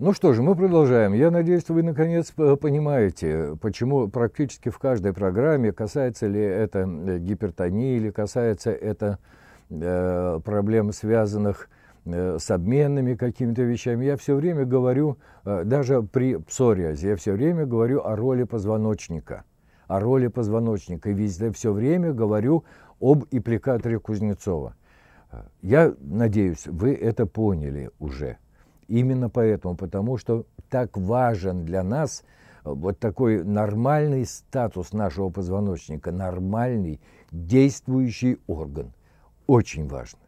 Ну что же, мы продолжаем. Я надеюсь, вы наконец э, понимаете, почему практически в каждой программе, касается ли это э, гипертонии или касается это э, проблем, связанных э, с обменными какими-то вещами, я все время говорю, даже при псориазе, я все время говорю о роли позвоночника. О роли позвоночника. И везде все время говорю об ипликаторе Кузнецова. Я надеюсь, вы это поняли уже. Именно поэтому, потому что так важен для нас э, вот такой нормальный статус нашего позвоночника, нормальный действующий орган. Очень важно.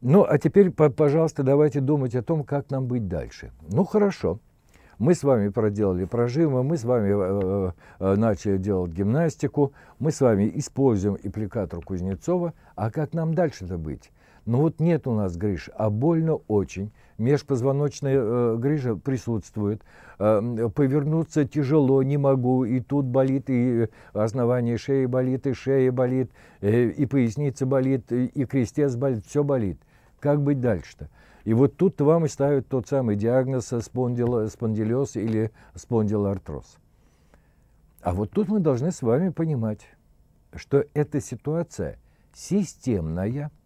Ну, а теперь, пожалуйста, давайте думать о том, как нам быть дальше. Ну, хорошо. Мы с вами проделали прожимы, мы с вами э, э, э, начали делать гимнастику, мы с вами используем аппликатор Кузнецова. А как нам дальше-то быть? Ну вот нет у нас грыж, а больно очень. Межпозвоночная э, грыжа присутствует. Э, повернуться тяжело, не могу. И тут болит, и основание шеи болит, и шея болит, э, и поясница болит, и крестец болит. Все болит. Как быть дальше-то? И вот тут вам и ставят тот самый диагноз спондило, спондилез или спондилоартроз. А вот тут мы должны с вами понимать, что эта ситуация системная –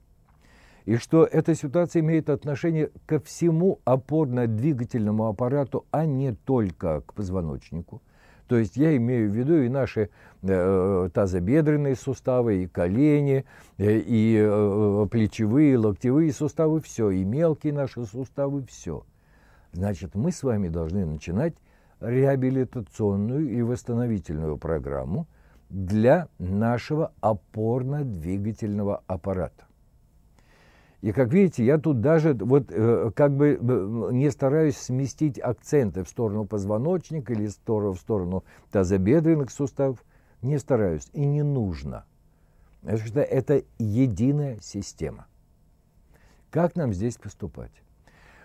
и что эта ситуация имеет отношение ко всему опорно-двигательному аппарату, а не только к позвоночнику. То есть я имею в виду и наши э, тазобедренные суставы, и колени, э, и э, плечевые, локтевые суставы, все, и мелкие наши суставы, все. Значит, мы с вами должны начинать реабилитационную и восстановительную программу для нашего опорно-двигательного аппарата. И как видите, я тут даже вот э, как бы э, не стараюсь сместить акценты в сторону позвоночника или в сторону, тазобедренных суставов. Не стараюсь и не нужно. Потому что это единая система. Как нам здесь поступать?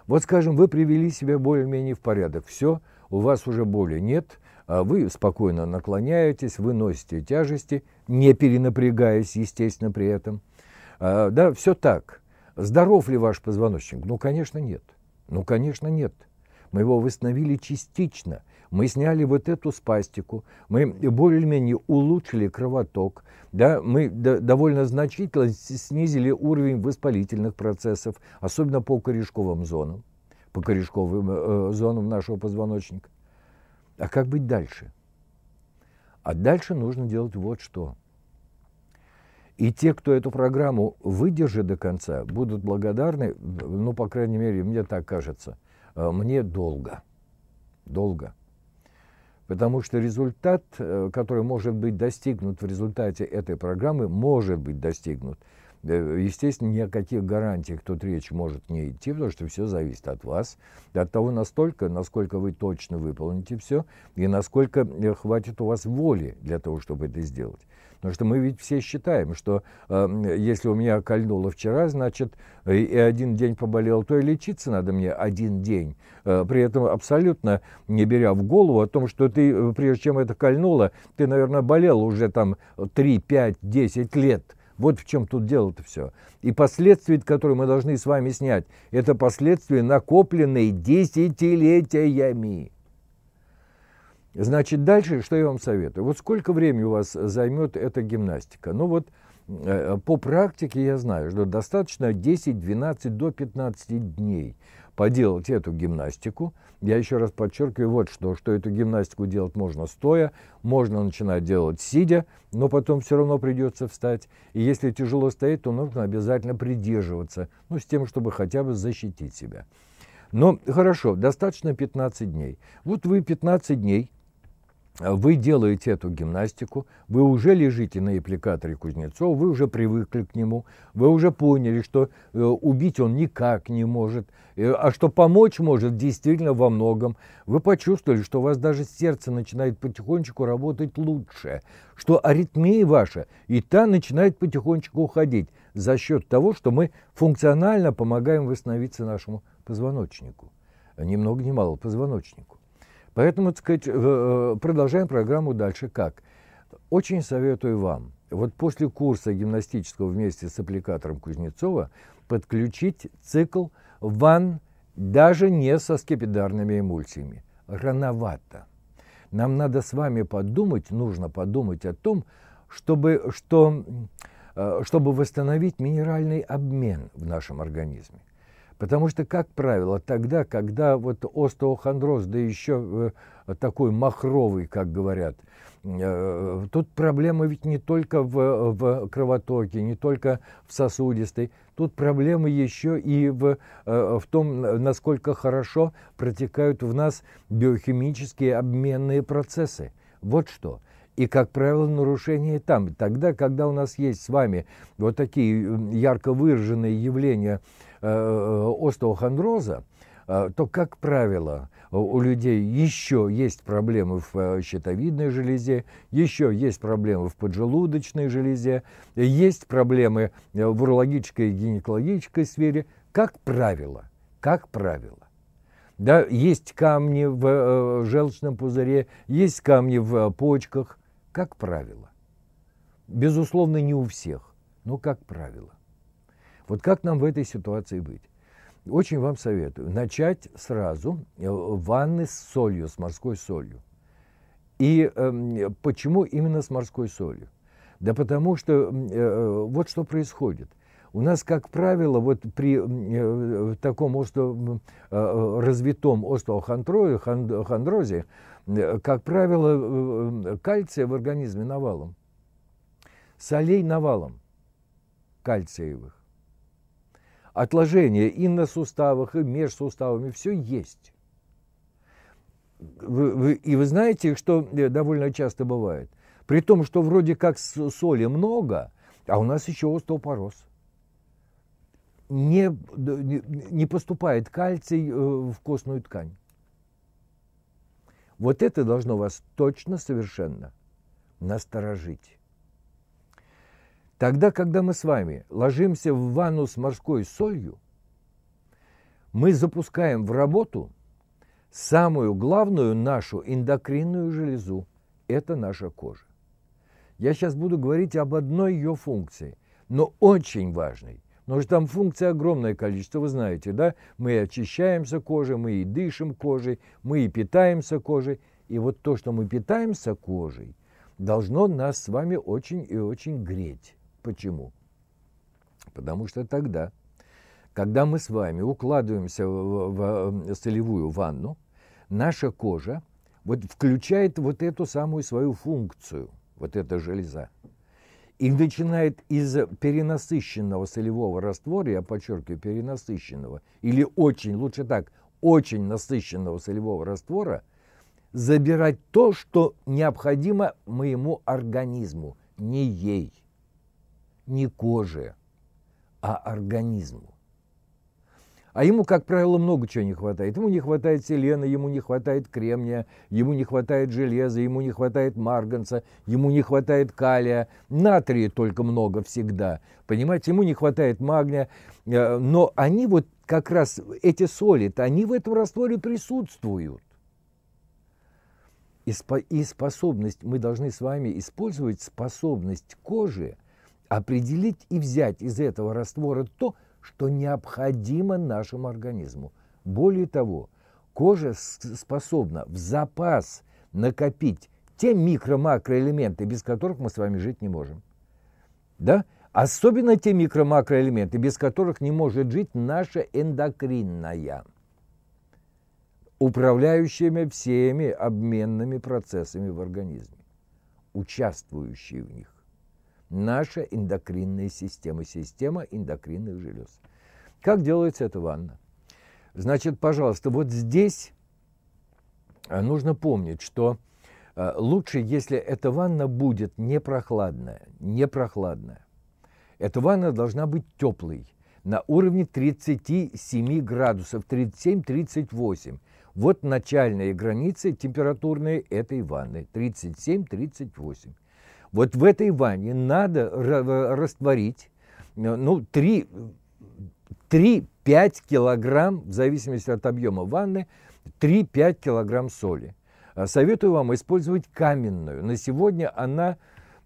Вот, скажем, вы привели себя более-менее в порядок. Все, у вас уже боли нет, а вы спокойно наклоняетесь, вы носите тяжести, не перенапрягаясь, естественно, при этом. А, да, все так – Здоров ли ваш позвоночник? Ну, конечно, нет. Ну, конечно, нет. Мы его восстановили частично. Мы сняли вот эту спастику, мы более-менее улучшили кровоток, да, мы довольно значительно снизили уровень воспалительных процессов, особенно по корешковым зонам, по корешковым э, э, зонам нашего позвоночника. А как быть дальше? А дальше нужно делать вот что – и те, кто эту программу выдержит до конца, будут благодарны, ну, по крайней мере, мне так кажется, э, мне долго. Долго. Потому что результат, э, который может быть достигнут в результате этой программы, может быть достигнут. Э, естественно, ни о каких гарантиях тут речь может не идти, потому что все зависит от вас, от того настолько, насколько вы точно выполните все, и насколько хватит у вас воли для того, чтобы это сделать. Потому что мы ведь все считаем, что э, если у меня кольнуло вчера, значит, и, и один день поболел, то и лечиться надо мне один день. Э, при этом абсолютно не беря в голову о том, что ты, э, прежде чем это кольнуло, ты, наверное, болел уже там 3, 5, 10 лет. Вот в чем тут дело-то все. И последствия, которые мы должны с вами снять, это последствия, накопленные десятилетиями. Значит, дальше что я вам советую? Вот сколько времени у вас займет эта гимнастика? Ну вот э, по практике я знаю, что достаточно 10, 12 до 15 дней поделать эту гимнастику. Я еще раз подчеркиваю вот что, что эту гимнастику делать можно стоя, можно начинать делать сидя, но потом все равно придется встать. И если тяжело стоять, то нужно обязательно придерживаться, ну, с тем, чтобы хотя бы защитить себя. Но хорошо, достаточно 15 дней. Вот вы 15 дней вы делаете эту гимнастику, вы уже лежите на аппликаторе Кузнецова, вы уже привыкли к нему, вы уже поняли, что э, убить он никак не может, э, а что помочь может действительно во многом. Вы почувствовали, что у вас даже сердце начинает потихонечку работать лучше, что аритмия ваша и та начинает потихонечку уходить за счет того, что мы функционально помогаем восстановиться нашему позвоночнику. Ни много ни мало позвоночнику. Поэтому, так сказать, э, э, продолжаем программу дальше как. Очень советую вам, вот после курса гимнастического вместе с аппликатором Кузнецова, подключить цикл Ван даже не со скипидарными эмульсиями. Рановато. Нам надо с вами подумать, нужно подумать о том, чтобы, что, э, чтобы восстановить минеральный обмен в нашем организме. Потому что, как правило, тогда, когда вот остеохондроз, да еще э, такой махровый, как говорят, э, тут проблема ведь не только в, в кровотоке, не только в сосудистой, тут проблема еще и в, э, в том, насколько хорошо протекают в нас биохимические обменные процессы. Вот что. И, как правило, нарушение там. Тогда, когда у нас есть с вами вот такие ярко выраженные явления э, э, остеохондроза, э, то, как правило, у людей еще есть проблемы в щитовидной железе, еще есть проблемы в поджелудочной железе, есть проблемы в урологической и гинекологической сфере, как правило, как правило. Да, есть камни в э, желчном пузыре, есть камни в э, почках – как правило. Безусловно, не у всех, но как правило. Вот как нам в этой ситуации быть? Очень вам советую начать сразу э, ванны с солью, с морской солью. И э, почему именно с морской солью? Да потому что э, э, вот что происходит. У нас, как правило, вот при э, таком остро, э, э, развитом остеохондрозе, Э, как правило, э, э, кальция в организме навалом. Солей навалом кальциевых. Отложения и на суставах, и между суставами, все есть. Вы, вы, и вы знаете, что довольно часто бывает. При том, что вроде как соли много, а у нас еще остеопороз. Не, не, не поступает кальций в костную ткань. Вот это должно вас точно совершенно насторожить. Тогда, когда мы с вами ложимся в ванну с морской солью, мы запускаем в работу самую главную нашу эндокринную железу – это наша кожа. Я сейчас буду говорить об одной ее функции, но очень важной. Но же там функций огромное количество, вы знаете, да? Мы очищаемся кожей, мы и дышим кожей, мы и питаемся кожей. И вот то, что мы питаемся кожей, должно нас с вами очень и очень греть. Почему? Потому что тогда, когда мы с вами укладываемся в, в э, солевую ванну, наша кожа вот включает вот эту самую свою функцию, вот эта железа и начинает из перенасыщенного солевого раствора, я подчеркиваю, перенасыщенного, или очень, лучше так, очень насыщенного солевого раствора, забирать то, что необходимо моему организму, не ей, не коже, а организму. А ему, как правило, много чего не хватает. Ему не хватает селена, ему не хватает кремния, ему не хватает железа, ему не хватает марганца, ему не хватает калия. Натрия только много всегда. Понимаете, ему не хватает магния. Э, но они вот как раз, эти соли, они в этом растворе присутствуют. И, и способность, мы должны с вами использовать способность кожи определить и взять из этого раствора то, что необходимо нашему организму. Более того, кожа способна в запас накопить те микро-макроэлементы, без которых мы с вами жить не можем. Да? Особенно те микро-макроэлементы, без которых не может жить наша эндокринная, управляющая всеми обменными процессами в организме, участвующие в них наша эндокринная система, система эндокринных желез. Как делается эта ванна? Значит, пожалуйста, вот здесь э, нужно помнить, что э, лучше, если эта ванна будет не прохладная, не прохладная. Эта ванна должна быть теплой, на уровне 37 градусов, 37-38. Вот начальные границы температурные этой ванны, 37-38. Вот в этой ванне надо растворить э, ну, 3-5 килограмм, в зависимости от объема ванны, 3-5 килограмм соли. Э, советую вам использовать каменную. На сегодня она,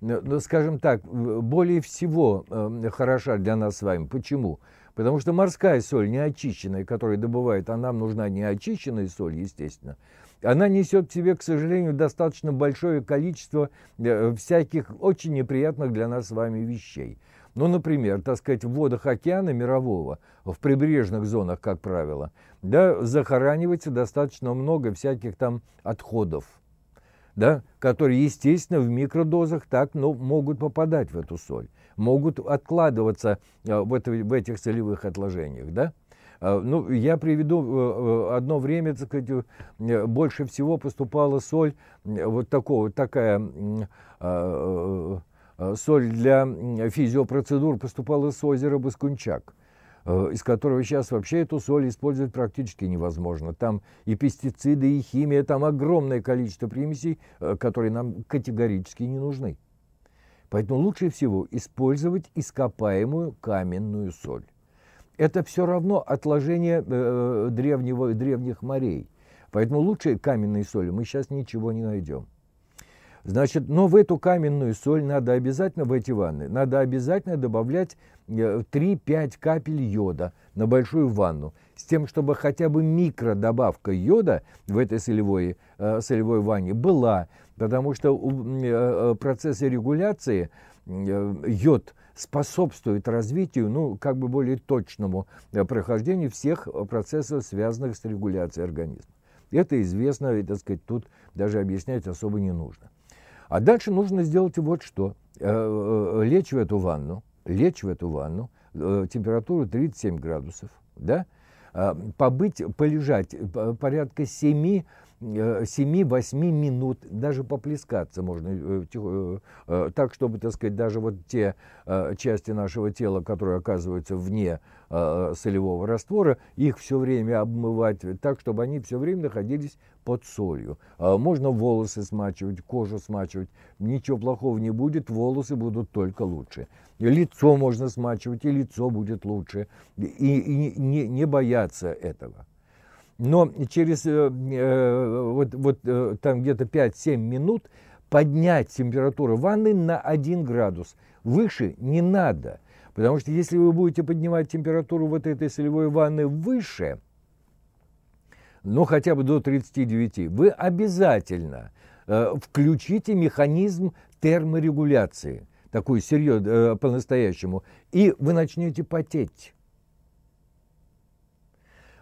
э, ну, скажем так, более всего хороша для нас с вами. Почему? Потому что морская соль неочищенная, которую добывают, а нам нужна неочищенная соль, естественно – она несет в себе, к сожалению, достаточно большое количество э, всяких очень неприятных для нас с вами вещей. Ну, например, так сказать, в водах океана мирового, в прибрежных зонах, как правило, да, захоранивается достаточно много всяких там отходов, да, которые, естественно, в микродозах так, но ну, могут попадать в эту соль, могут откладываться э, в, это, в этих солевых отложениях, да. А, ну, я приведу э, э, одно время, так сказать, э, больше всего поступала соль, вот такого, такая а, соль для физиопроцедур поступала с озера Баскунчак из которого сейчас вообще эту соль использовать практически невозможно. Там и пестициды, и химия, там огромное количество примесей, которые нам категорически не нужны. Поэтому лучше всего использовать ископаемую каменную соль это все равно отложение э, древнего, древних морей. Поэтому лучше каменной соли мы сейчас ничего не найдем. Значит, но в эту каменную соль надо обязательно, в эти ванны, надо обязательно добавлять 3-5 э, капель йода на большую ванну, с тем, чтобы хотя бы микродобавка йода в этой солевой, э, солевой ванне была. Потому что в э, э, процессе регуляции э, йод способствует развитию, ну, как бы более точному прохождению всех процессов, связанных с регуляцией организма. Это известно, и, так сказать, тут даже объяснять особо не нужно. А дальше нужно сделать вот что. Лечь в эту ванну, лечь в эту ванну, температура 37 градусов, да, побыть, полежать порядка 7 7-8 э, минут, даже поплескаться можно, э, э, так, чтобы, так сказать, даже вот те части нашего тела, которые оказываются вне солевого раствора, их все время обмывать так, чтобы они все время находились под солью. Можно волосы смачивать, кожу смачивать, ничего плохого не будет, волосы будут только лучше. Лицо можно смачивать, и лицо будет лучше. И, и не, не бояться этого но через э, э, вот, вот э, там где-то 5-7 минут поднять температуру ванны на 1 градус. Выше не надо, потому что если вы будете поднимать температуру вот этой солевой ванны выше, ну хотя бы до 39, вы обязательно включите механизм терморегуляции, такую серьезную по-настоящему, и вы начнете потеть.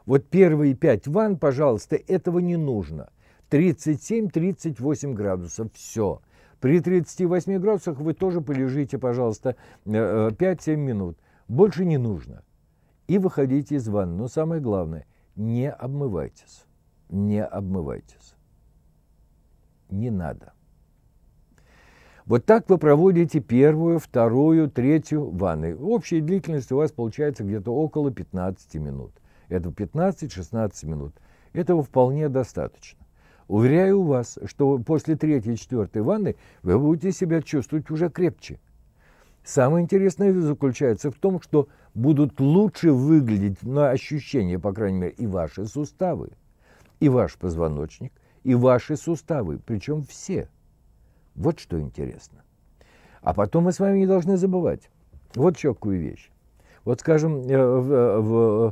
Вот первые 5 ванн, пожалуйста, этого не нужно. 37-38 градусов, все. При 38 градусах вы тоже полежите, пожалуйста, 5-7 э, э, минут. Больше не нужно. И выходите из ванны. Но самое главное, не обмывайтесь. Не обмывайтесь. Не надо. Вот так вы проводите первую, вторую, третью ванны. Общая длительность у вас получается где-то около 15 минут. Это 15-16 минут. Этого вполне достаточно. Уверяю вас, что после третьей четвертой ванны вы будете себя чувствовать уже крепче. Самое интересное заключается в том, что будут лучше выглядеть на ощущение, по крайней мере, и ваши суставы, и ваш позвоночник, и ваши суставы, причем все. Вот что интересно. А потом мы с вами не должны забывать вот еще какую вещь. Вот, скажем, э, э, в,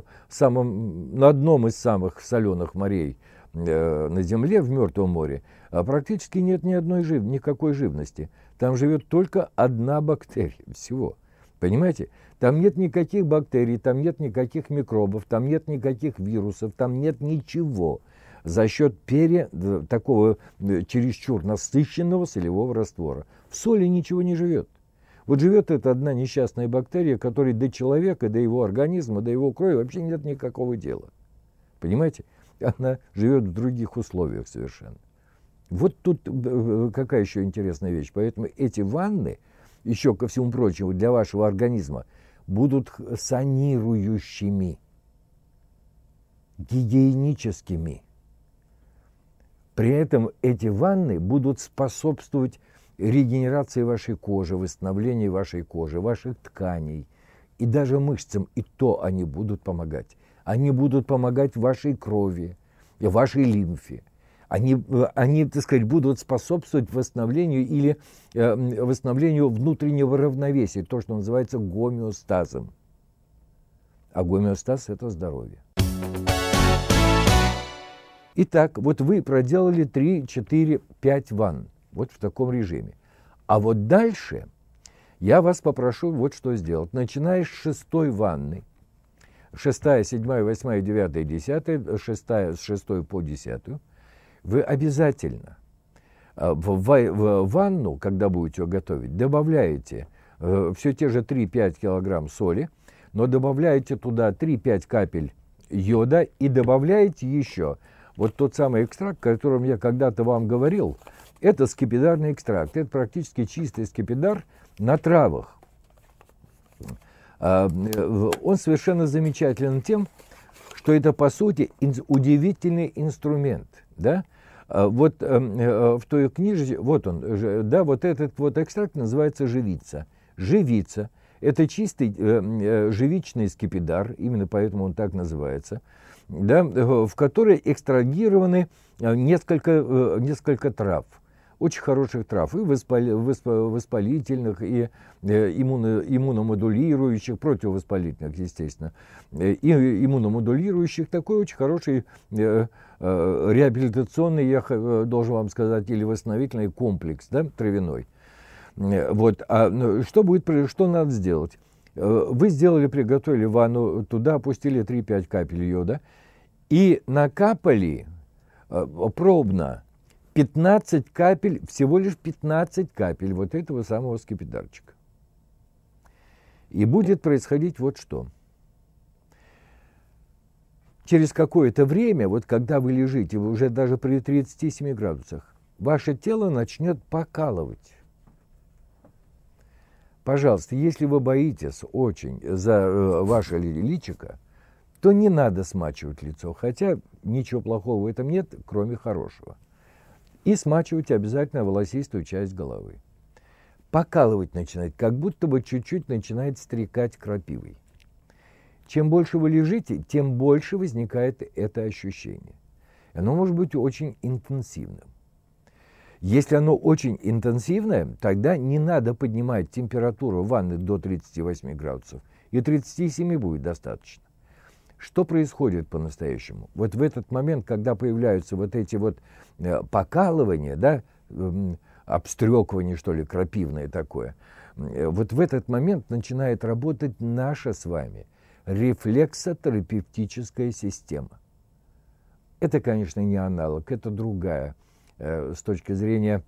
в самом, на одном из самых соленых морей э, на Земле, в Мертвом море, а практически нет ни одной жив, никакой живности. Там живет только одна бактерия всего. Понимаете? Там нет никаких бактерий, там нет никаких микробов, там нет никаких вирусов, там нет ничего за счет пере, такого чересчур насыщенного солевого раствора. В соли ничего не живет. Вот живет эта одна несчастная бактерия, которой до человека, до его организма, до его крови вообще нет никакого дела. Понимаете? Она живет в других условиях совершенно. Вот тут э, э, какая еще интересная вещь. Поэтому эти ванны, еще ко всему прочему, для вашего организма, будут санирующими, гигиеническими. При этом эти ванны будут способствовать регенерации вашей кожи, восстановлении вашей кожи, ваших тканей и даже мышцам, и то они будут помогать. Они будут помогать вашей крови, вашей лимфе. Они, э, они, так сказать, будут способствовать восстановлению или э, восстановлению внутреннего равновесия, то, что называется гомеостазом. А гомеостаз – это здоровье. Итак, вот вы проделали 3, 4, 5 ванн. Вот в таком режиме. А вот дальше я вас попрошу вот что сделать. Начиная с шестой ванны, шестая, седьмая, восьмая, девятая, десятая, шестая, с шестой по десятую, вы обязательно э, в ванну, когда будете ее готовить, добавляете э, все те же 3-5 килограмм соли, но добавляете туда 3-5 капель йода и добавляете еще вот тот самый экстракт, о котором я когда-то вам говорил – это скипидарный экстракт. Это практически чистый скипидар на травах. А, э, он совершенно замечателен тем, что это, по сути, удивительный инструмент. Да? А, вот э, э, в той книжке, вот он, да, вот этот вот экстракт называется «Живица». Живица – это чистый живичный скипидар, именно поэтому он так называется, да, в который экстрагированы несколько, несколько трав – очень хороших трав, и воспалительных, и э, иммуно, иммуномодулирующих, противовоспалительных, естественно, э, и иммуномодулирующих, такой очень хороший э, реабилитационный, я должен вам сказать, или восстановительный комплекс да, травяной. Вот. А ну, что, будет, что надо сделать? Вы сделали, приготовили ванну, туда опустили 3-5 капель йода и накапали пробно – 15 капель, всего лишь 15 капель вот этого самого скипидарчика. И будет происходить вот что. Через какое-то время, вот когда вы лежите, вы уже даже при 37 градусах, ваше тело начнет покалывать. Пожалуйста, если вы боитесь очень за э, ваше личико, то не надо смачивать лицо, хотя ничего плохого в этом нет, кроме хорошего и смачивать обязательно волосистую часть головы. Покалывать начинает, как будто бы чуть-чуть начинает стрекать крапивой. Чем больше вы лежите, тем больше возникает это ощущение. Оно может быть очень интенсивным. Если оно очень интенсивное, тогда не надо поднимать температуру ванны до 38 градусов, и 37 будет достаточно. Что происходит по-настоящему? Вот в этот момент, когда появляются вот эти вот э, покалывания, да, эм, обстрекивание, что ли, крапивное такое, э, вот в этот момент начинает работать наша с вами рефлексотерапевтическая система. Это, конечно, не аналог, это другая э, с точки зрения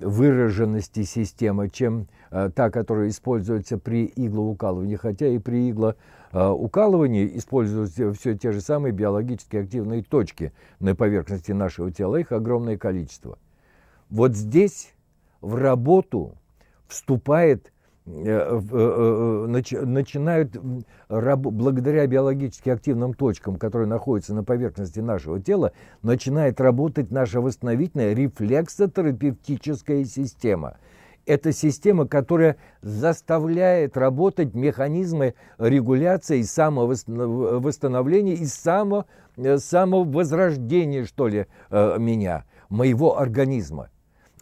выраженности системы, чем та, которая используется при иглоукалывании, хотя и при иглоукалывании Э, укалывании используют все те же самые биологически активные точки на поверхности нашего тела, их огромное количество. Вот здесь в работу вступает э, э, начинают благодаря биологически активным точкам, которые находятся на поверхности нашего тела, начинает работать наша восстановительная рефлексотерапевтическая система – это система, которая заставляет работать механизмы регуляции, и самовосстановления и само, э, самовозрождения, что ли, э, меня, моего организма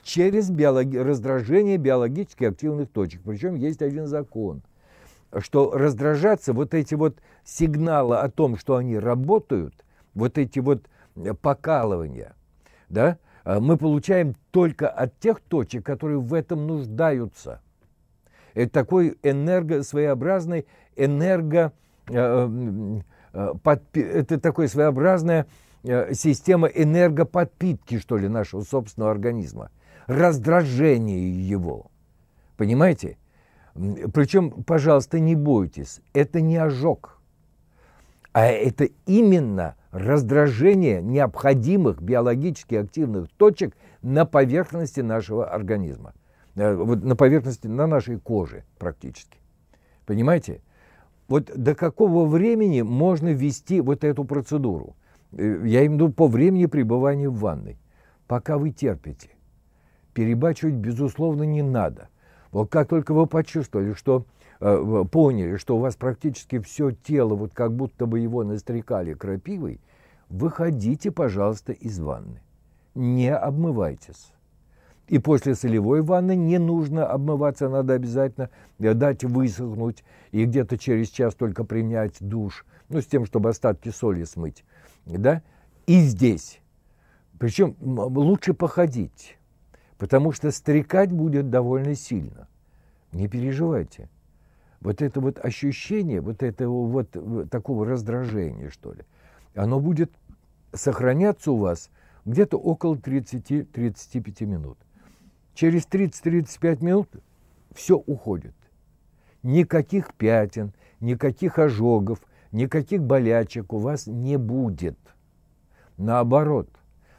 через биологи- раздражение биологически активных точек. Причем есть один закон, что раздражаться вот эти вот сигналы о том, что они работают, вот эти вот э, покалывания, да, Э, мы получаем только от тех точек, которые в этом нуждаются. Это такой энерго, своеобразный энерго, э, э, это такая своеобразная система энергоподпитки, что ли, нашего собственного организма, раздражение его. Понимаете? Причем, пожалуйста, не бойтесь, это не ожог – а это именно раздражение необходимых биологически активных точек на поверхности нашего организма, э, вот на поверхности, на нашей коже практически. Понимаете? Вот до какого времени можно вести вот эту процедуру? Э, я имею в виду по времени пребывания в ванной. Пока вы терпите. Перебачивать, безусловно, не надо. Вот как только вы почувствовали, что Э, поняли, что у вас практически все тело, вот как будто бы его настрекали крапивой, выходите, пожалуйста, из ванны. Не обмывайтесь. И после солевой ванны не нужно обмываться, надо обязательно э, дать высохнуть и где-то через час только принять душ, ну, с тем, чтобы остатки соли смыть, да, и здесь. Причем лучше походить, потому что стрекать будет довольно сильно. Не переживайте – вот это вот ощущение, вот этого вот такого раздражения, что ли, оно будет сохраняться у вас где-то около 30-35 минут. Через 30-35 минут все уходит. Никаких пятен, никаких ожогов, никаких болячек у вас не будет. Наоборот,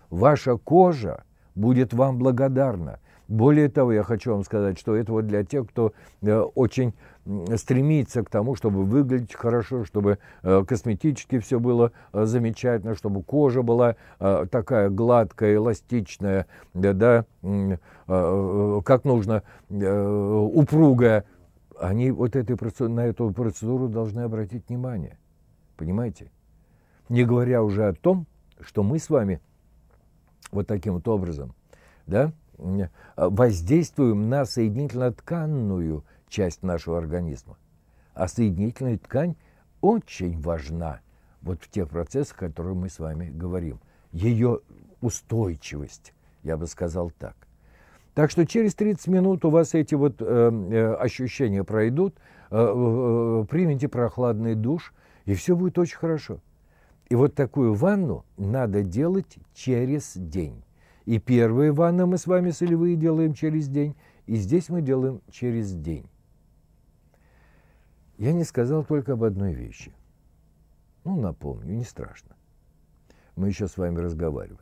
ваша кожа будет вам благодарна. Более того, я хочу вам сказать, что это вот для тех, кто э, очень стремиться к тому, чтобы выглядеть хорошо, чтобы э, косметически все было э, замечательно, чтобы кожа была э, такая гладкая, эластичная, да, как нужно, упругая. Они вот этой, на эту процедуру должны обратить внимание. Понимаете? Не говоря уже о том, что мы с вами вот таким вот образом, да, воздействуем на соединительно-тканную часть нашего организма. А соединительная ткань очень важна вот в тех процессах, о которых мы с вами говорим. Ее устойчивость, я бы сказал так. Так что через 30 минут у вас эти вот э, э ощущения пройдут, э, э, э, примите прохладный душ, и все будет очень хорошо. И вот такую ванну надо делать через день. И первые ванны мы с вами солевые делаем через день, и здесь мы делаем через день. Я не сказал только об одной вещи. Ну, напомню, не страшно. Мы еще с вами разговариваем.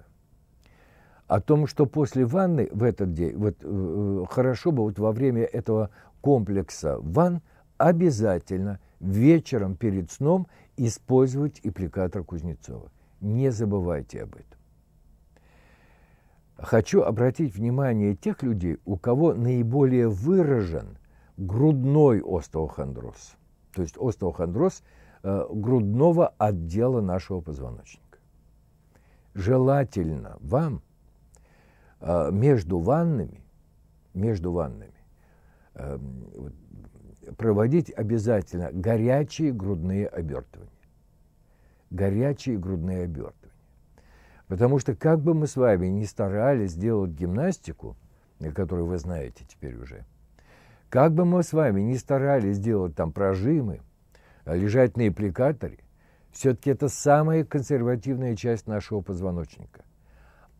О том, что после ванны в этот день, вот э, э, хорошо бы вот во время этого комплекса ван обязательно вечером перед сном использовать аппликатор Кузнецова. Не забывайте об этом. Хочу обратить внимание тех людей, у кого наиболее выражен грудной остеохондроз – то есть остеохондроз э, грудного отдела нашего позвоночника. Желательно вам э, между ваннами, между ваннами э, проводить обязательно горячие грудные обертывания. Горячие грудные обертывания. Потому что как бы мы с вами ни старались делать гимнастику, которую вы знаете теперь уже – как бы мы с вами ни старались делать там прожимы, а лежать на аппликаторы, все-таки это самая консервативная часть нашего позвоночника.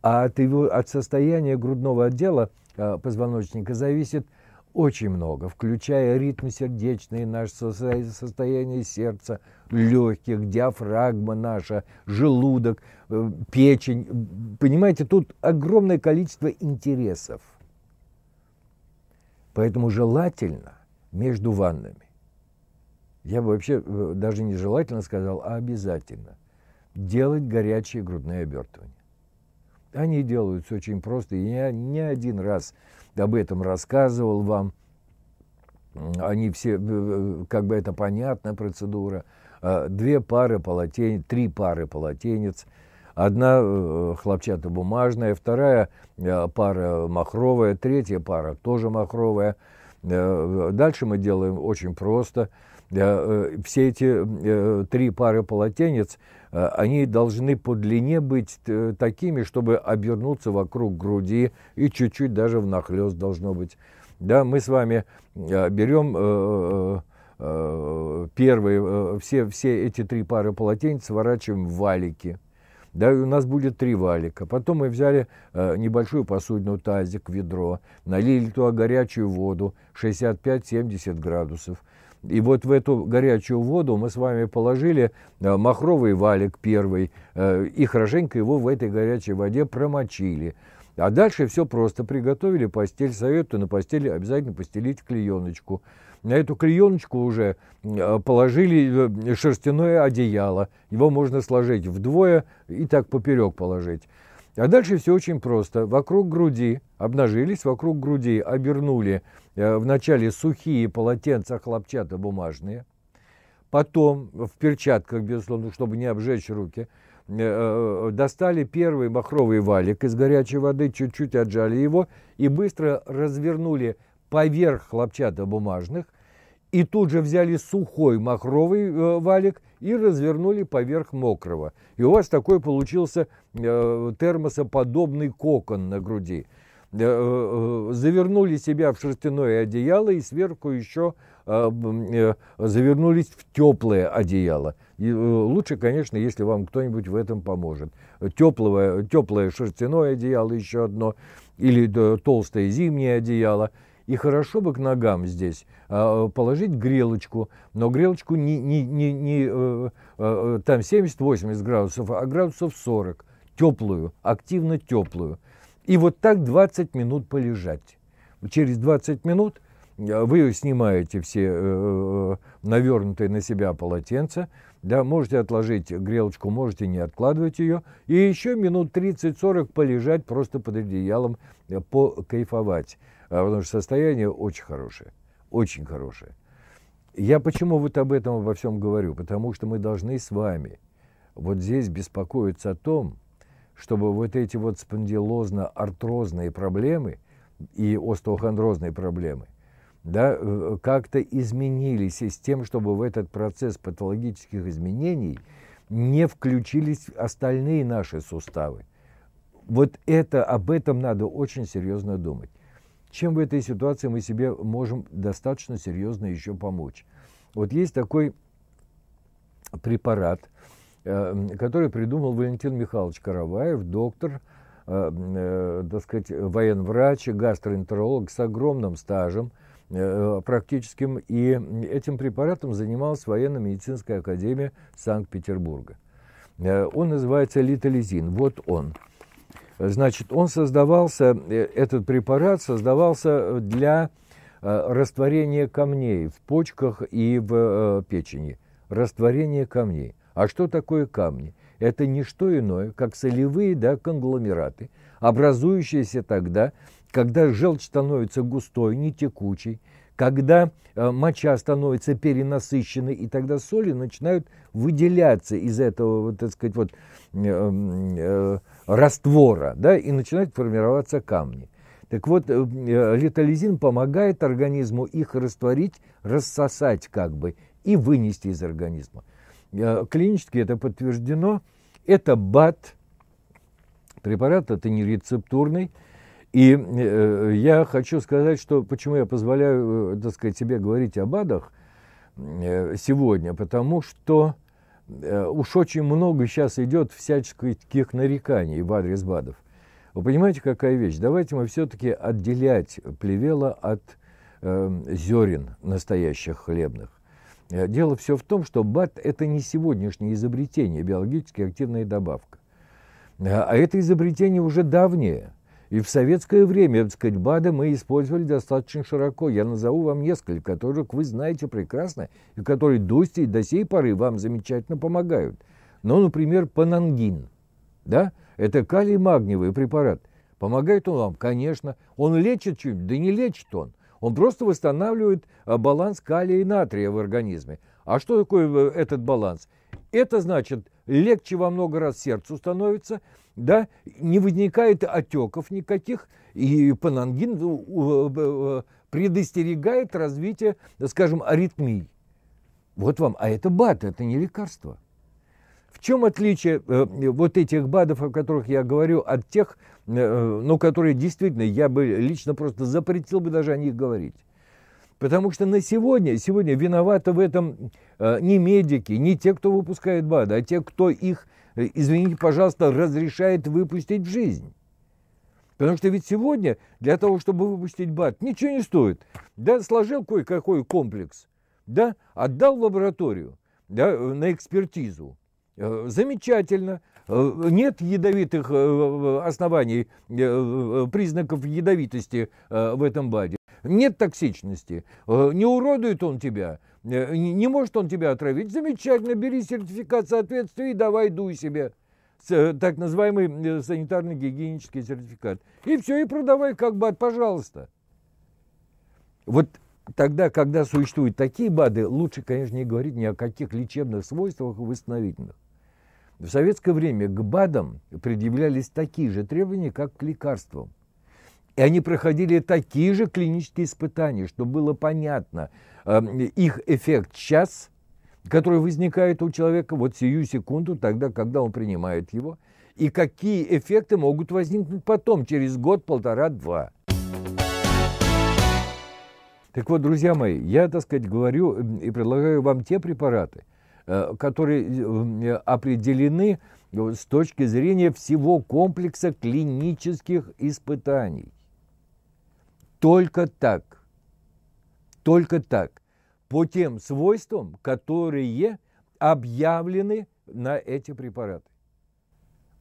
А от, его, от состояния грудного отдела а, позвоночника зависит очень много, включая ритм сердечный, наше состояние сердца, легких, диафрагма наша, желудок, э, печень. Понимаете, тут огромное количество интересов. Поэтому желательно между ваннами. Я бы вообще э, даже не желательно сказал, а обязательно делать горячие грудные обертывания. Они делаются очень просто. я не один раз об этом рассказывал вам. Они все, э, э, как бы это понятная процедура. А, две пары полотенец, три пары полотенец, Одна э, хлопчатобумажная, вторая э, пара махровая, третья пара тоже махровая. Э, дальше мы делаем очень просто. Все эти три пары полотенец, они должны по длине быть такими, чтобы обернуться вокруг груди и чуть-чуть даже внахлёст должно быть. Да, мы с вами берем первые, все, все эти три пары полотенец сворачиваем в валики – да, и у нас будет три валика. Потом мы взяли э, небольшую посудину, тазик, ведро, налили туда горячую воду, 65-70 градусов. И вот в эту горячую воду мы с вами положили э, махровый валик первый, э, и хорошенько его в этой горячей воде промочили. А дальше все просто. Приготовили постель, советую на постели обязательно постелить клееночку. На эту клееночку уже а, положили э, шерстяное одеяло. Его можно сложить вдвое и так поперек положить. А дальше все очень просто. Вокруг груди обнажились, вокруг груди обернули э, вначале сухие полотенца хлопчатобумажные, потом в перчатках, безусловно, чтобы не обжечь руки, э, достали первый махровый валик из горячей воды, чуть-чуть отжали его и быстро развернули поверх хлопчатобумажных и тут же взяли сухой махровый э, валик и развернули поверх мокрого. И у вас такой получился э, термосоподобный кокон на груди. Э, завернули себя в шерстяное одеяло и сверху еще завернулись в теплое одеяло. И лучше, конечно, если вам кто-нибудь в этом поможет. Теплое, теплое шерстяное одеяло еще одно или толстое зимнее одеяло – и хорошо бы к ногам здесь а, э, положить грелочку, но грелочку не, не, не, не э, э, там 70-80 градусов, а градусов 40, теплую, активно теплую. И вот так 20 минут полежать. Через 20 минут вы снимаете все э, навернутые на себя полотенца, да, можете отложить грелочку, можете не откладывать ее, и еще минут 30-40 полежать просто под одеялом, покайфовать. А, потому что состояние очень хорошее, очень хорошее. Я почему вот об этом обо всем говорю? Потому что мы должны с вами вот здесь беспокоиться о том, чтобы вот эти вот спондилозно-артрозные проблемы и остеохондрозные проблемы да, э, как-то изменились, и с тем, чтобы в этот процесс патологических изменений не включились остальные наши суставы. Вот это, об этом надо очень серьезно думать чем в этой ситуации мы себе можем достаточно серьезно еще помочь. Вот есть такой препарат, э, который придумал Валентин Михайлович Караваев, доктор, э, э, так сказать, военврач, гастроэнтеролог с огромным стажем практическим, и этим препаратом занималась военно-медицинская академия Санкт-Петербурга. Он называется литолизин. Вот он. Значит, он создавался, э, этот препарат создавался для э, растворения камней в почках и в э, печени. Растворение камней. А что такое камни? Это не что иное, как солевые да, конгломераты, образующиеся тогда, когда желчь становится густой, не текучей когда э, моча становится перенасыщенной, и тогда соли начинают выделяться из этого, вот, так сказать, вот, э, э, раствора, да, и начинают формироваться камни. Так вот, э, э литолизин помогает организму их растворить, рассосать как бы и вынести из организма. Э, клинически это подтверждено. Это БАТ, препарат это не рецептурный, и э, я хочу сказать, что почему я позволяю, э, так сказать, себе говорить об БАДах э, сегодня, потому что э, уж очень много сейчас идет всяческих нареканий в адрес БАДов. Вы понимаете, какая вещь? Давайте мы все-таки отделять плевела от э, зерен настоящих хлебных. Э, дело все в том, что БАД – это не сегодняшнее изобретение, биологически активная добавка. Э, а это изобретение уже давнее. И в советское время, так сказать, БАДы мы использовали достаточно широко. Я назову вам несколько, которых вы знаете прекрасно, и которые до, сей, до сей поры вам замечательно помогают. Ну, например, панангин. Да? Это калий-магниевый препарат. Помогает он вам, конечно. Он лечит чуть, да не лечит он. Он просто восстанавливает а, баланс калия и натрия в организме. А что такое э, этот баланс? Это значит легче во много раз сердцу становится, да, не возникает отеков никаких, и панангин э, э, э, предостерегает развитие, скажем, аритмий. Вот вам, а это БАД, это не лекарство. В чем отличие э, вот этих БАДов, о которых я говорю, от тех, э, ну, которые действительно, я бы лично просто запретил бы даже о них говорить. Потому что на сегодня, сегодня виноваты в этом э, не медики, не те, кто выпускает БАДы, а те, кто их, э, извините, пожалуйста, разрешает выпустить в жизнь. Потому что ведь сегодня для того, чтобы выпустить БАД, ничего не стоит. Да, сложил кое-какой комплекс, да, отдал в лабораторию, да, э, на экспертизу. Замечательно. Нет ядовитых оснований, признаков ядовитости в этом БАДе нет токсичности, э, не уродует он тебя, э, не может он тебя отравить. Замечательно, бери сертификат соответствия и давай дуй себе э, так называемый санитарно-гигиенический сертификат. И все, и продавай как БАД, пожалуйста. Вот тогда, когда существуют такие БАДы, лучше, конечно, не говорить ни о каких лечебных свойствах и восстановительных. В советское время к БАДам предъявлялись такие же требования, как к лекарствам. И они проходили такие же клинические испытания, что было понятно эм, их эффект сейчас, который возникает у человека вот сию секунду, тогда, когда он принимает его, и какие эффекты могут возникнуть потом, через год, полтора, два. Так вот, друзья мои, я, так сказать, говорю эм, и предлагаю вам те препараты, э, которые э, эм, определены э, с точки зрения всего комплекса клинических испытаний. Только так. Только так. По тем свойствам, которые объявлены на эти препараты.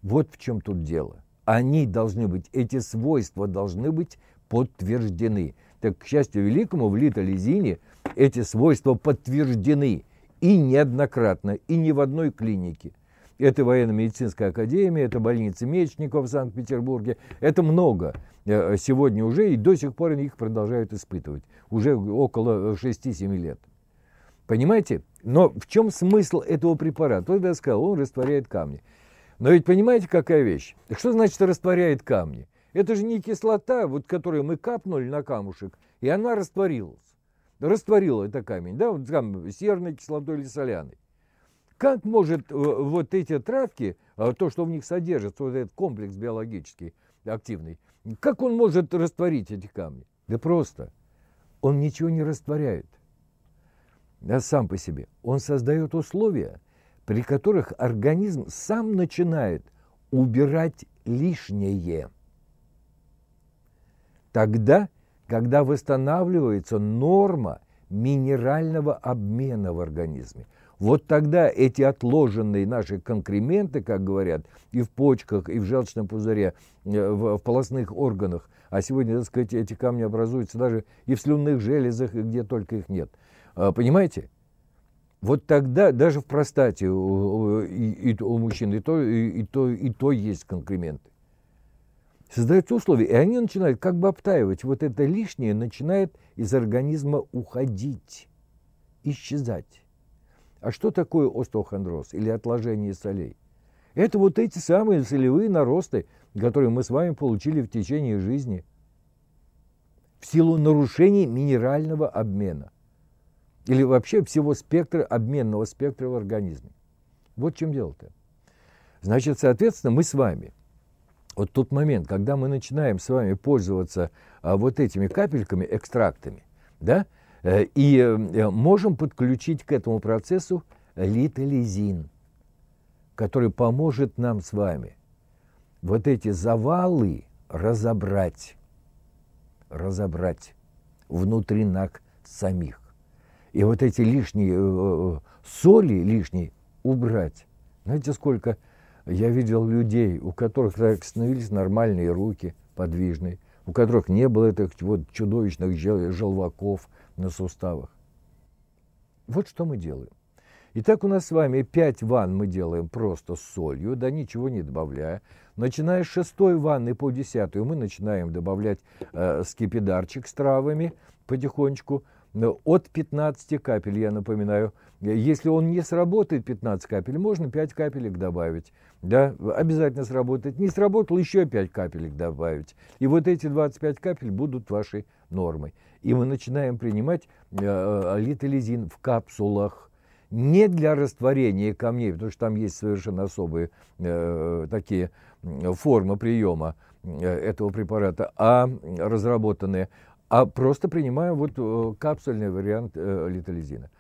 Вот в чем тут дело. Они должны быть, эти свойства должны быть подтверждены. Так, к счастью великому, в литолизине эти свойства подтверждены и неоднократно, и ни в одной клинике – это военно-медицинская академия, это больница Мечников в Санкт-Петербурге, это много э, сегодня уже, и до сих пор их продолжают испытывать, уже около 6-7 э, лет. Понимаете? Но в чем смысл этого препарата? Вот я сказал, он растворяет камни. Но ведь понимаете, какая вещь? Что значит растворяет камни? Это же не кислота, вот которую мы капнули на камушек, и она растворилась. Растворила это камень, да, вот там серной кислотой или соляной. Как может э, вот эти травки, э, то, что в них содержится, вот этот комплекс биологический активный, как он может растворить эти камни? Да просто. Он ничего не растворяет. Да, сам по себе. Он создает условия, при которых организм сам начинает убирать лишнее. Тогда, когда восстанавливается норма минерального обмена в организме. Вот тогда эти отложенные наши конкременты, как говорят, и в почках, и в желчном пузыре, э, в, в полостных органах, а сегодня, так сказать, эти камни образуются даже и в слюнных железах, и где только их нет. А, понимаете? Вот тогда даже в простате у, и, и, у мужчин и то, и, и, то, и то есть конкременты. Создаются условия, и они начинают как бы обтаивать. Вот это лишнее начинает из организма уходить, исчезать. А что такое остеохондроз или отложение солей? Это вот эти самые солевые наросты, которые мы с вами получили в течение жизни в силу нарушений минерального обмена или вообще всего спектра, обменного спектра в организме. Вот в чем дело-то. Значит, соответственно, мы с вами, вот тот момент, когда мы начинаем с вами пользоваться а, вот этими капельками, экстрактами, да, Э, и э, можем подключить к этому процессу литолизин, который поможет нам с вами вот эти завалы разобрать, разобрать внутри нас самих. И вот эти лишние э, соли, лишние убрать. Знаете, сколько я видел людей, у которых так становились нормальные руки, подвижные, у которых не было этих вот чудовищных желваков – на суставах. Вот что мы делаем. Итак, у нас с вами 5 ванн мы делаем просто с солью, да ничего не добавляя. Начиная с 6 ванны по 10 мы начинаем добавлять э, скипидарчик с травами потихонечку. От 15 капель, я напоминаю. Если он не сработает, 15 капель, можно 5 капелек добавить. Да, обязательно сработает. Не сработал, еще 5 капелек добавить. И вот эти 25 капель будут вашей нормой. И мы начинаем принимать э, э, литолизин в капсулах, не для растворения камней, потому что там есть совершенно особые э, э такие формы приема этого препарата, а разработанные, а просто принимаем вот капсульный вариант э, литолизина.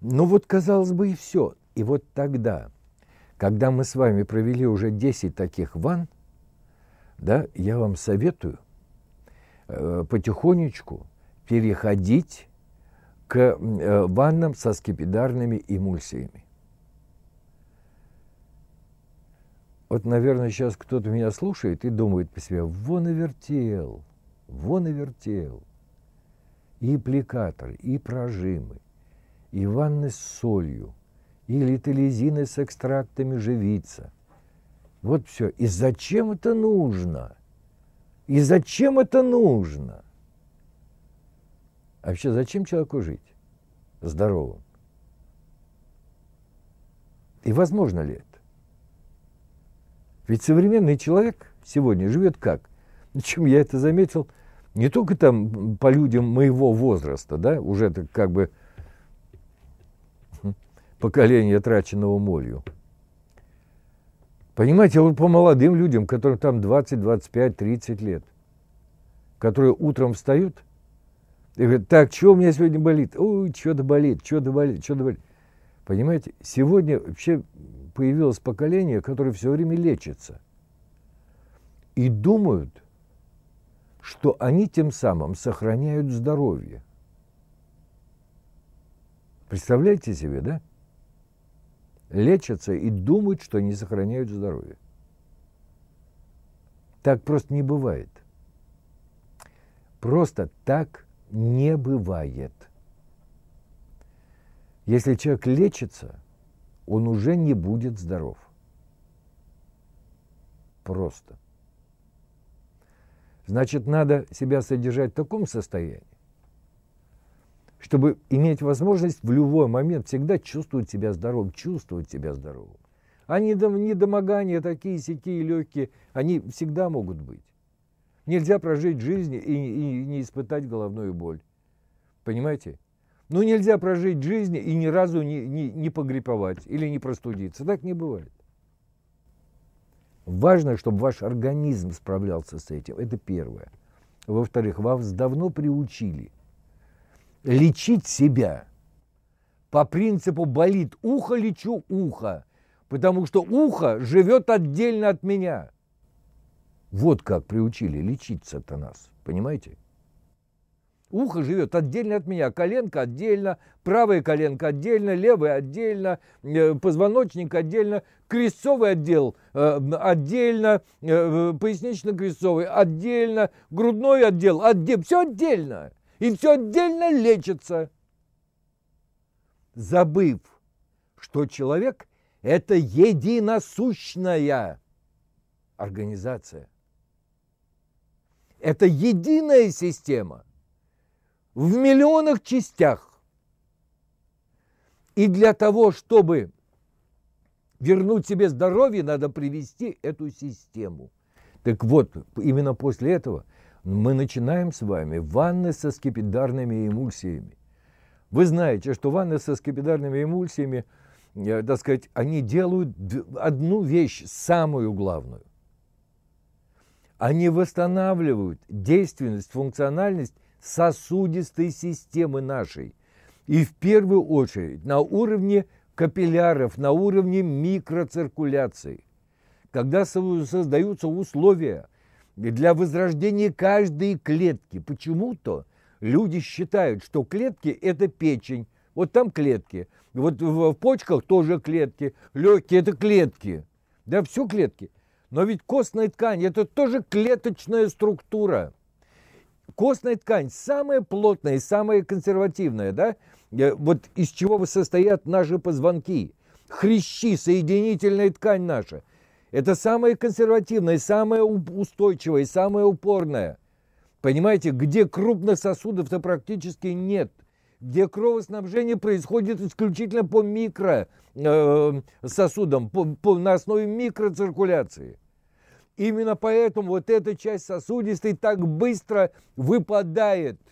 Ну вот, казалось бы, и все. И вот тогда, когда мы с вами провели уже 10 таких ван, да, я вам советую Э, потихонечку переходить к э, ваннам со скипидарными эмульсиями. Вот, наверное, сейчас кто-то меня слушает и думает по себе, вон и вертел, вон и вертел. И пликатор, и прожимы, и ванны с солью, и литолизины с экстрактами живица. Вот все. И зачем это нужно? И зачем это нужно? А вообще, зачем человеку жить здоровым? И возможно ли это? Ведь современный человек сегодня живет как? Чем я это заметил? Не только там по людям моего возраста, да, уже это как бы хм, поколение, траченного молью – Понимаете, вот по молодым людям, которым там 20, 25, 30 лет, которые утром встают и говорят, так, что у меня сегодня болит? Ой, что-то болит, что-то болит, что-то болит. Понимаете, сегодня вообще появилось поколение, которое все время лечится. И думают, что они тем самым сохраняют здоровье. Представляете себе, да? лечатся и думают, что они сохраняют здоровье. Так просто не бывает. Просто так не бывает. Если человек лечится, он уже не будет здоров. Просто. Значит, надо себя содержать в таком состоянии, чтобы иметь возможность в любой момент всегда чувствовать себя здоровым, чувствовать себя здоровым. А недомогания такие, сякие, легкие, они всегда могут быть. Нельзя прожить жизнь и, и не испытать головную боль. Понимаете? Ну, нельзя прожить жизнь и ни разу не, не, не погрипповать или не простудиться. Так не бывает. Важно, чтобы ваш организм справлялся с этим. Это первое. Во-вторых, вас давно приучили – лечить себя. По принципу болит ухо, лечу ухо, потому что ухо живет отдельно от меня. Вот как приучили лечиться-то нас, понимаете? Ухо живет отдельно от меня, коленка отдельно, правая коленка отдельно, левая отдельно, э, позвоночник отдельно, крестцовый отдел э, отдельно, э, пояснично-крестцовый отдельно, грудной отдел отдельно, все отдельно и все отдельно лечится. Забыв, что человек – это единосущная организация. Это единая система в миллионах частях. И для того, чтобы вернуть себе здоровье, надо привести эту систему. Так вот, именно после этого – мы начинаем с вами ванны со скипидарными эмульсиями. Вы знаете, что ванны со скипидарными эмульсиями, э, так сказать, они делают одну вещь, самую главную. Они восстанавливают действенность, функциональность сосудистой системы нашей. И в первую очередь на уровне капилляров, на уровне микроциркуляции. Когда создаются условия – для возрождения каждой клетки. Почему-то люди считают, что клетки – это печень, вот там клетки, вот в почках тоже клетки, легкие – это клетки, да, все клетки. Но ведь костная ткань – это тоже клеточная структура. Костная ткань – самая плотная и самая консервативная, да, э, вот из чего состоят наши позвонки. Хрящи, соединительная ткань наша – это самое консервативное, самое устойчивое, самое упорное. Понимаете, где крупных сосудов-то практически нет, где кровоснабжение происходит исключительно по микрососудам, эм, по, по, на основе микроциркуляции. Именно поэтому вот эта часть сосудистой так быстро выпадает –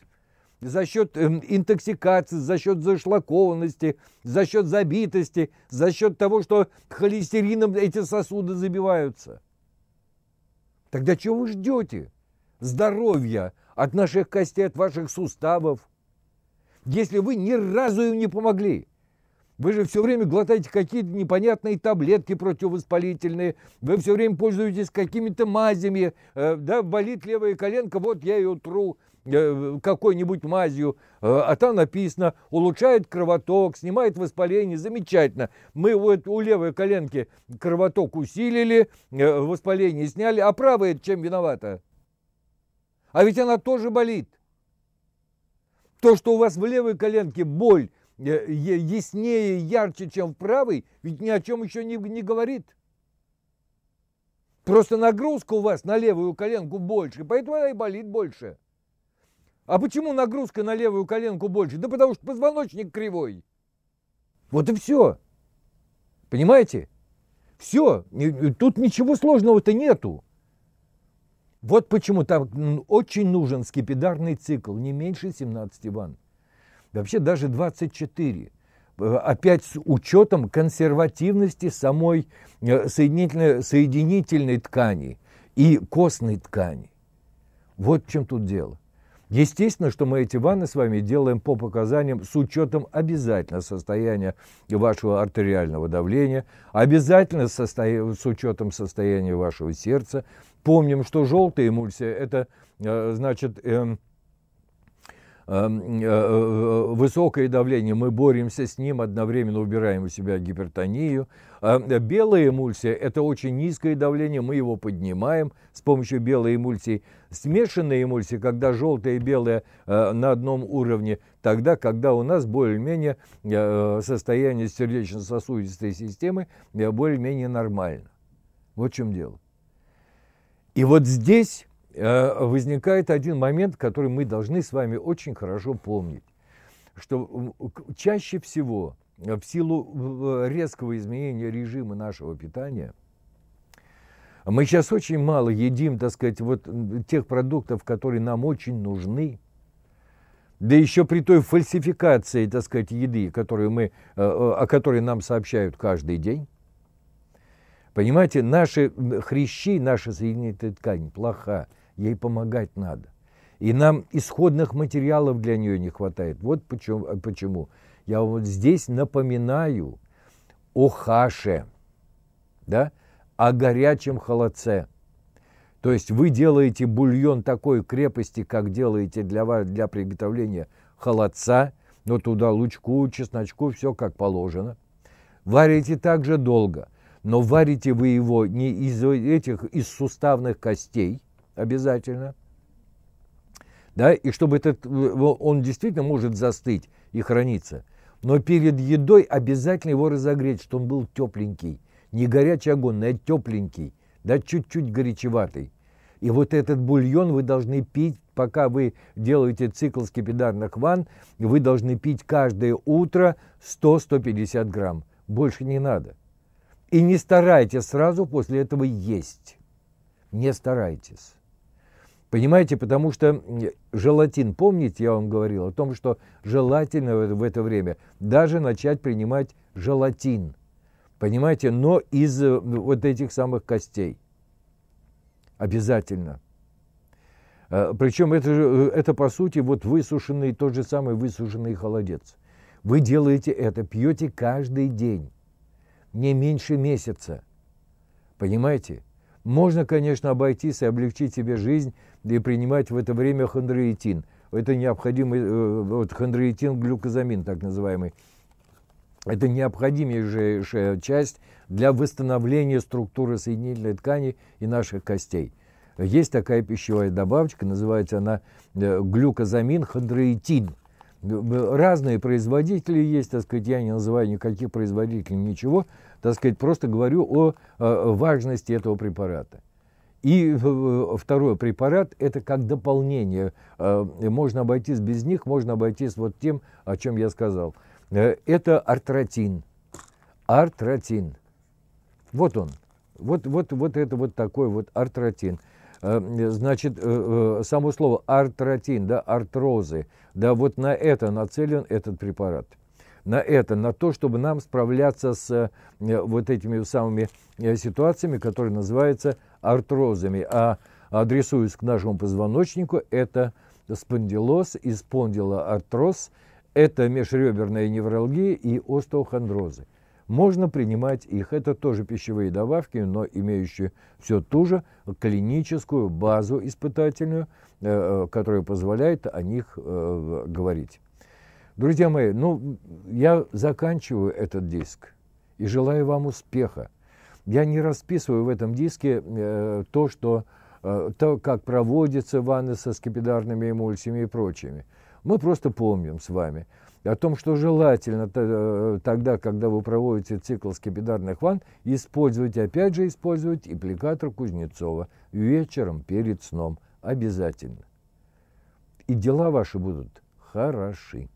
за счет эм, интоксикации, за счет зашлакованности, за счет забитости, за счет того, что холестерином эти сосуды забиваются. Тогда чего вы ждете? Здоровья от наших костей, от ваших суставов. Если вы ни разу им не помогли, вы же все время глотаете какие-то непонятные таблетки противовоспалительные, вы все время пользуетесь какими-то мазями, э, да, болит левая коленка, вот я ее тру, Э, какой-нибудь мазью, э, а там написано, улучшает кровоток, снимает воспаление, замечательно. Мы вот у левой коленки кровоток усилили, э, воспаление сняли, а правая чем виновата? А ведь она тоже болит. То, что у вас в левой коленке боль яснее, ярче, чем в правой, ведь ни о чем еще не, не говорит. Просто нагрузка у вас на левую коленку больше, поэтому она и болит больше. А почему нагрузка на левую коленку больше? Да потому что позвоночник кривой. Вот и все. Понимаете? Все. Тут ничего сложного-то нету. Вот почему там очень нужен скипидарный цикл, не меньше 17 ванн. Вообще даже 24. Э, опять с учетом консервативности самой э, соединительной, соединительной ткани и костной ткани. Вот в чем тут дело. Естественно, что мы эти ванны с вами делаем по показаниям с учетом обязательно состояния вашего артериального давления, обязательно с учетом состояния вашего сердца. Помним, что желтая эмульсия – это, э, значит, эм, Эм, э, э, э, высокое давление, мы боремся с ним, одновременно убираем у себя гипертонию. Эм, белая эмульсия – это очень низкое давление, мы его поднимаем с помощью белой эмульсии. Смешанная эмульсия, когда желтая и белая на одном уровне, тогда, когда у нас более-менее состояние сердечно-сосудистой системы более-менее нормально. Вот в чем дело. И вот здесь Э, возникает один момент, который мы должны с вами очень хорошо помнить, что чаще всего э, в силу резкого изменения режима нашего питания – мы сейчас очень мало едим, так сказать, вот тех продуктов, которые нам очень нужны. Да еще при той фальсификации, так сказать, еды, которую мы, э, о которой нам сообщают каждый день. Понимаете, наши хрящи, наша соединительная ткань плоха ей помогать надо. И нам исходных материалов для нее не хватает. Вот почему. Э, почему. Я вот здесь напоминаю о хаше, да, о горячем холодце. То есть вы делаете бульон такой крепости, как делаете для, вас, для приготовления холодца, но туда лучку, чесночку, все как положено. Варите так же долго, но варите вы его не из этих, из суставных костей, обязательно. Да, и чтобы этот, он действительно может застыть и храниться. Но перед едой обязательно его разогреть, чтобы он был тепленький. Не горячий огонь, а тепленький, да, чуть-чуть горячеватый. И вот этот бульон вы должны пить, пока вы делаете цикл скипидарных ванн, вы должны пить каждое утро 100-150 грамм. Больше не надо. И не старайтесь сразу после этого есть. Не старайтесь. Понимаете, потому что желатин, помните, я вам говорил о том, что желательно в это время даже начать принимать желатин, понимаете, но из э, вот этих самых костей. Обязательно. А, Причем это, э, это по сути вот высушенный, тот же самый высушенный холодец. Вы делаете это, пьете каждый день, не меньше месяца. Понимаете? Можно, конечно, обойтись и облегчить себе жизнь и принимать в это время хондроитин. Это необходимый, э, вот хондроитин, глюкозамин так называемый. Это необходимейшая часть для восстановления структуры соединительной ткани и наших костей. Есть такая пищевая добавочка, называется она э, глюкозамин хондроитин. Разные производители есть, так сказать, я не называю никаких производителей, ничего – так сказать, просто говорю о э, важности этого препарата. И второй препарат – это как дополнение. Э, можно обойтись без них, можно обойтись вот тем, о чем я сказал. Э, это артротин. Артротин. Вот он. Вот, вот, вот это вот такой вот артротин. Значит, само слово артротин, да, артрозы, да, вот на это нацелен этот препарат на это, на то, чтобы нам справляться с э, вот этими самыми э, ситуациями, которые называются артрозами. А адресуюсь к нашему позвоночнику, это спондилоз и спондилоартроз, это межреберная невралгия и остеохондрозы. Можно принимать их, это тоже пищевые добавки, но имеющие все ту же клиническую базу испытательную, э, которая позволяет о них говорить. Друзья мои, ну, я заканчиваю этот диск и желаю вам успеха. Я не расписываю в этом диске э, то, что, э, то, как проводятся ванны со скипидарными эмульсиями и прочими. Мы просто помним с вами о том, что желательно э, тогда, когда вы проводите цикл скипидарных ванн, использовать, опять же использовать аппликатор Кузнецова вечером перед сном. Обязательно. И дела ваши будут хороши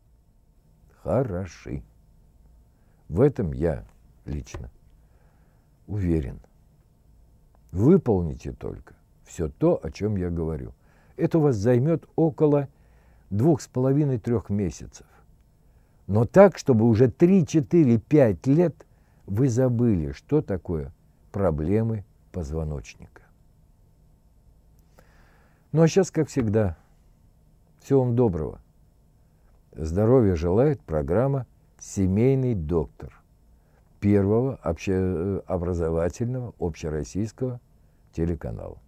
хороши. В этом я лично уверен. Выполните только все то, о чем я говорю. Это у вас займет около двух с половиной-трех месяцев. Но так, чтобы уже 3-4-5 лет вы забыли, что такое проблемы позвоночника. Ну а сейчас, как всегда, всего вам доброго. Здоровья желает программа «Семейный доктор» первого э, образовательного общероссийского телеканала.